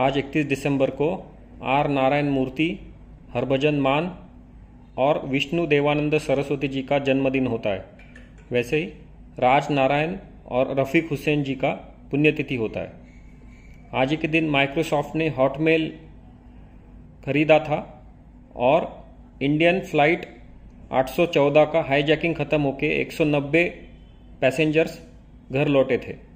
आज 31 दिसंबर को आर नारायण मूर्ति हरभजन मान और विष्णु देवानंद सरस्वती जी का जन्मदिन होता है वैसे ही राज नारायण और रफ़ीक हुसैन जी का पुण्यतिथि होता है आज ही के दिन माइक्रोसॉफ्ट ने हॉटमेल खरीदा था और इंडियन फ्लाइट 814 का हाईजैकिंग खत्म होकर 190 पैसेंजर्स घर लौटे थे